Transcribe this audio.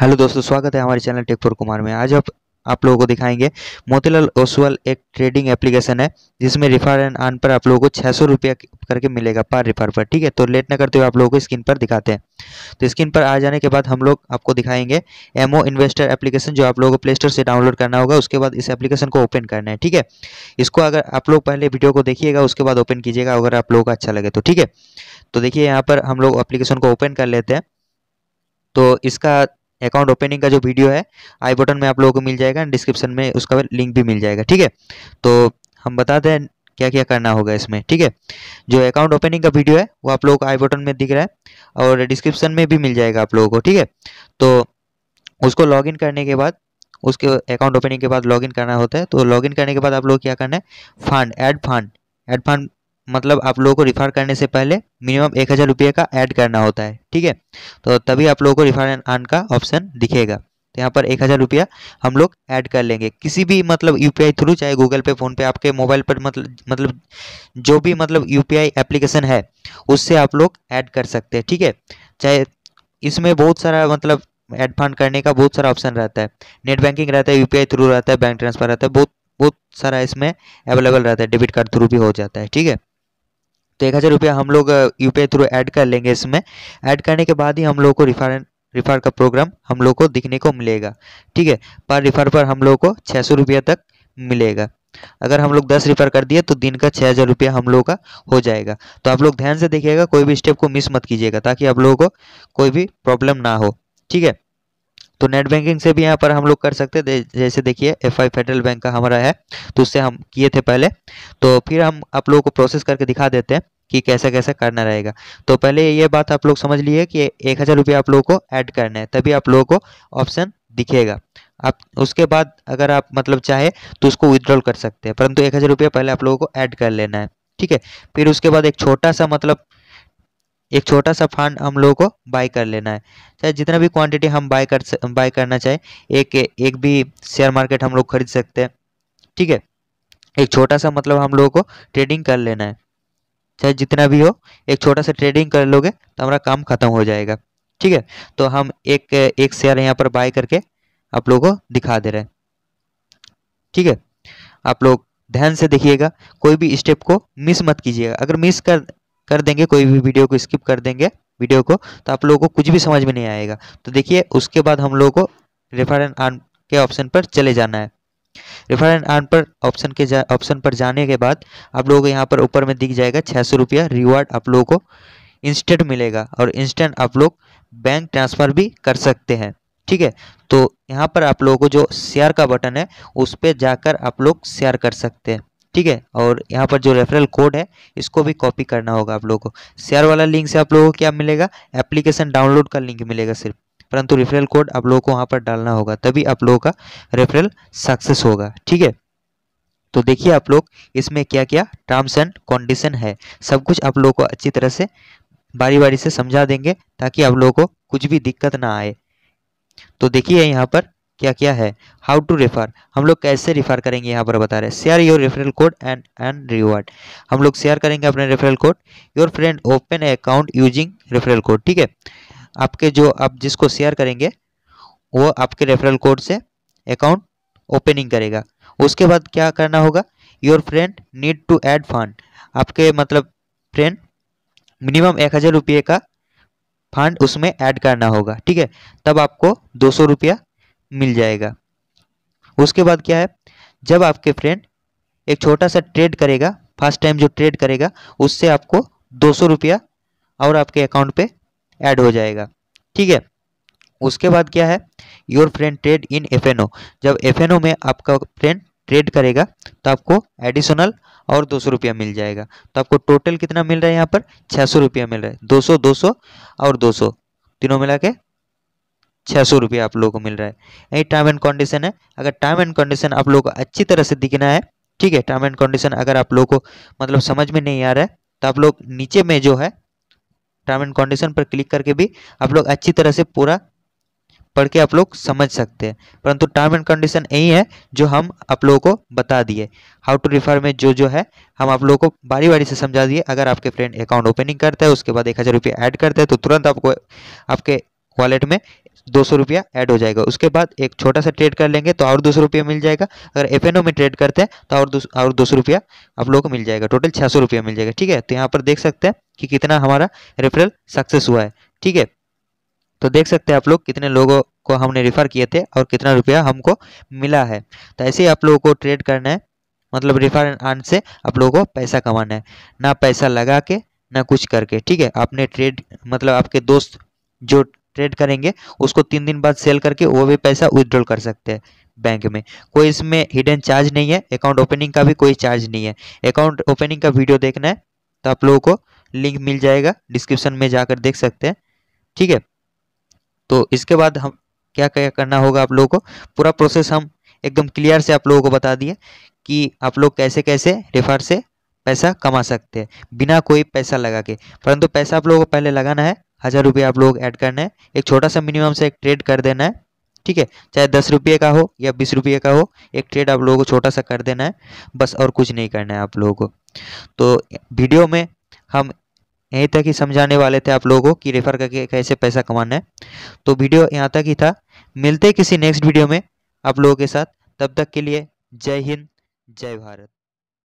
hello दोस्तों स्वागत है हमारे चैनल टेक फोर कुमार में आज आप आप लोगों को दिखाएंगे मोतीलाल ओसवाल एक ट्रेडिंग एप्लीकेशन है जिसमें रिफर एंड आन पर आप लोगों को छः सौ करके मिलेगा पर रिफर पर ठीक है तो लेट ना करते हुए आप लोगों को स्क्रीन पर दिखाते हैं तो स्क्रीन पर आ जाने के बाद हम लोग आपको दिखाएंगे एमओ इन्वेस्टर एप्लीकेशन जो आप लोगों को प्ले स्टोर से डाउनलोड करना होगा उसके बाद इस एप्लीकेशन को ओपन करना है ठीक है इसको अगर आप लोग पहले वीडियो को देखिएगा उसके बाद ओपन कीजिएगा अगर आप लोगों को अच्छा लगे तो ठीक है तो देखिए यहाँ पर हम लोग एप्लीकेशन को ओपन कर लेते हैं तो इसका अकाउंट ओपनिंग का जो वीडियो है आई बटन में आप लोगों को मिल जाएगा डिस्क्रिप्शन में उसका लिंक भी मिल जाएगा ठीक है तो हम बता दें क्या क्या करना होगा इसमें ठीक है जो अकाउंट ओपनिंग का वीडियो है वो आप लोगों को आई बटन में दिख रहा है और डिस्क्रिप्शन में भी मिल जाएगा आप लोगों को ठीक है तो उसको लॉगिन करने के बाद उसके अकाउंट ओपनिंग के बाद लॉगिन करना होता है तो लॉगिन करने के बाद आप लोग क्या करना है fund add fund add fund मतलब आप लोगों को रिफर करने से पहले मिनिमम एक हज़ार रुपये का ऐड करना होता है ठीक है तो तभी आप लोगों को रिफर एंड आन का ऑप्शन दिखेगा तो यहाँ पर एक हज़ार रुपया हम लोग ऐड कर लेंगे किसी भी मतलब यू थ्रू चाहे गूगल पे फ़ोनपे आपके मोबाइल पर मतलब मतलब जो भी मतलब यू एप्लीकेशन है उससे आप लोग ऐड कर सकते हैं ठीक है चाहे इसमें बहुत सारा मतलब एड फंड करने का बहुत सारा ऑप्शन रहता है नेट बैंकिंग रहता है यूपीआई थ्रू रहता है बैंक ट्रांसफर रहता है बहुत बहुत सारा इसमें अवेलेबल रहता है डेबिट कार्ड थ्रू भी हो जाता है ठीक है तो एक हज़ार रुपया हम लोग यू पी थ्रू ऐड कर लेंगे इसमें ऐड करने के बाद ही हम लोग को रिफर रिफर का प्रोग्राम हम लोग को दिखने को मिलेगा ठीक है पर रिफर पर हम लोग को छः सौ रुपया तक मिलेगा अगर हम लोग दस रिफर कर दिए तो दिन का छः हज़ार रुपया हम लोग का हो जाएगा तो आप लोग ध्यान से देखिएगा कोई भी स्टेप को मिस मत कीजिएगा ताकि आप लोगों को कोई भी प्रॉब्लम ना हो ठीक है तो नेट बैंकिंग से भी यहाँ पर हम लोग कर सकते थे जैसे देखिए एफ आई फेडरल बैंक का हमारा है तो उससे हम किए थे पहले तो फिर हम आप लोगों को प्रोसेस करके दिखा देते हैं कि कैसा कैसे करना रहेगा तो पहले ये बात आप लोग समझ लिए कि एक हज़ार रुपये आप लोगों को ऐड करना है तभी आप लोगों को ऑप्शन दिखेगा आप उसके बाद अगर आप मतलब चाहे तो उसको विदड्रॉल कर सकते हैं परंतु एक हज़ार रुपये पहले आप लोगों को ऐड कर लेना है ठीक है फिर उसके बाद एक छोटा सा मतलब एक छोटा सा फंड हम लोगों को बाय कर लेना है चाहे जितना भी क्वांटिटी हम बाय कर बाय करना चाहे एक एक भी शेयर मार्केट हम लोग खरीद सकते हैं ठीक है एक छोटा सा मतलब हम लोगों को ट्रेडिंग कर लेना है चाहे जितना भी हो एक छोटा सा ट्रेडिंग कर लोगे तो हमारा काम खत्म हो जाएगा ठीक है तो हम एक एक शेयर यहाँ पर बाय करके आप लोगों को दिखा दे रहे हैं ठीक है आप लोग ध्यान से देखिएगा कोई भी स्टेप को मिस मत कीजिएगा अगर मिस कर कर देंगे कोई भी वीडियो को स्किप कर देंगे वीडियो को तो आप लोगों को कुछ भी समझ में नहीं आएगा तो देखिए उसके बाद हम लोगों को रेफर एंड आर्न के ऑप्शन पर चले जाना है रेफर एंड आर्न पर ऑप्शन के ऑप्शन पर जाने के बाद आप लोगों को यहाँ पर ऊपर में दिख जाएगा छः सौ रुपया रिवार्ड आप लोगों को इंस्टेंट मिलेगा और इंस्टेंट आप लोग बैंक ट्रांसफ़र भी कर सकते हैं ठीक है तो यहाँ पर आप लोगों को जो शेयर का बटन है उस पर जाकर आप लोग शेयर कर सकते हैं ठीक है और यहाँ पर जो रेफरल कोड है इसको भी कॉपी करना होगा आप लोगों को शेयर वाला लिंक से आप लोगों को क्या मिलेगा एप्लीकेशन डाउनलोड का लिंक मिलेगा सिर्फ परंतु रेफरल कोड आप लोगों को वहाँ पर डालना होगा तभी आप लोगों का रेफरल सक्सेस होगा ठीक है तो देखिए आप लोग इसमें क्या क्या टर्म्स एंड कंडीशन है सब कुछ आप लोगों को अच्छी तरह से बारी बारी से समझा देंगे ताकि आप लोगों को कुछ भी दिक्कत ना आए तो देखिए यहाँ पर क्या क्या है हाउ टू रेफर हम लोग कैसे रेफर करेंगे यहाँ पर बता रहे हैं share your referral code and and reward हम लोग शेयर करेंगे अपने referral code your friend open account using referral code ठीक है आपके जो आप जिसको शेयर करेंगे वो आपके रेफरल कोड से अकाउंट ओपनिंग करेगा उसके बाद क्या करना होगा your friend need to add fund आपके मतलब फ्रेंड मिनिमम एक हज़ार रुपये का फंड उसमें ऐड करना होगा ठीक है तब आपको दो सौ रुपया मिल जाएगा उसके बाद क्या है जब आपके फ्रेंड एक छोटा सा ट्रेड करेगा फर्स्ट टाइम जो ट्रेड करेगा उससे आपको दो सौ रुपया और आपके अकाउंट पे ऐड हो जाएगा ठीक है उसके बाद क्या है your friend trade in F जब एफ में आपका फ्रेंड ट्रेड करेगा तो आपको एडिशनल और दो सौ रुपया मिल जाएगा तो आपको टोटल कितना मिल रहा है यहाँ पर छः सौ रुपया मिल रहा है दो सौ दो सौ और दो सौ तीनों मिला के छः सौ रुपये आप लोगों को मिल रहा है यही टर्म एंड कंडीशन है अगर टर्म एंड कंडीशन आप लोग को अच्छी तरह से दिखना है ठीक है टर्म एंड कंडीशन अगर आप लोगों को मतलब समझ में नहीं आ रहा है तो आप लोग नीचे में जो है टर्म एंड कंडीशन पर क्लिक करके भी आप लोग अच्छी तरह से पूरा पढ़ के आप लोग समझ सकते हैं परंतु टर्म एंड कंडीशन यही है जो हम आप लोगों को बता दिए हाउ टू रिफर में जो जो है हम आप लोगों को बारी बारी से समझा दिए अगर आपके फ्रेंड अकाउंट ओपनिंग करता है उसके बाद एक हज़ार रुपये ऐड करता है तो तुरंत आपको आपके वॉलेट में दो सौ रुपया ऐड हो जाएगा उसके बाद एक छोटा सा ट्रेड कर लेंगे तो और दो सौ रुपया मिल जाएगा अगर एफ में ट्रेड करते हैं तो और दो और दो सौ रुपया आप लोगों को मिल जाएगा टोटल छः सौ रुपया मिल जाएगा ठीक है तो यहाँ पर देख सकते हैं कि कितना हमारा रेफरल सक्सेस हुआ है ठीक है तो देख सकते हैं आप लोग कितने लोगों को हमने रेफर किए थे और कितना रुपया हमको मिला है तो ऐसे ही आप लोगों को ट्रेड करना है मतलब रेफर आन से आप लोगों को पैसा कमाना है ना पैसा लगा के ना कुछ करके ठीक है आपने ट्रेड मतलब आपके दोस्त जो ट्रेड करेंगे उसको तीन दिन बाद सेल करके वो भी पैसा विदड्रॉल कर सकते हैं बैंक में कोई इसमें हिडन चार्ज नहीं है अकाउंट ओपनिंग का भी कोई चार्ज नहीं है अकाउंट ओपनिंग का वीडियो देखना है तो आप लोगों को लिंक मिल जाएगा डिस्क्रिप्शन में जाकर देख सकते हैं ठीक है तो इसके बाद हम क्या क्या करना होगा आप लोगों को पूरा प्रोसेस हम एकदम क्लियर से आप लोगों को बता दिए कि आप लोग कैसे कैसे रेफर से पैसा कमा सकते हैं बिना कोई पैसा लगा के परंतु पैसा आप लोगों को पहले लगाना है हज़ार रुपये आप लोग ऐड करना है एक छोटा सा मिनिमम से एक ट्रेड कर देना है ठीक है चाहे दस रुपये का हो या बीस रुपये का हो एक ट्रेड आप लोगों को छोटा सा कर देना है बस और कुछ नहीं करना है आप लोगों को तो वीडियो में हम यहीं तक ही समझाने वाले थे आप लोगों को कि रेफर करके कैसे पैसा कमाना है तो वीडियो यहाँ तक ही था मिलते किसी नेक्स्ट वीडियो में आप लोगों के साथ तब तक के लिए जय हिंद जय भारत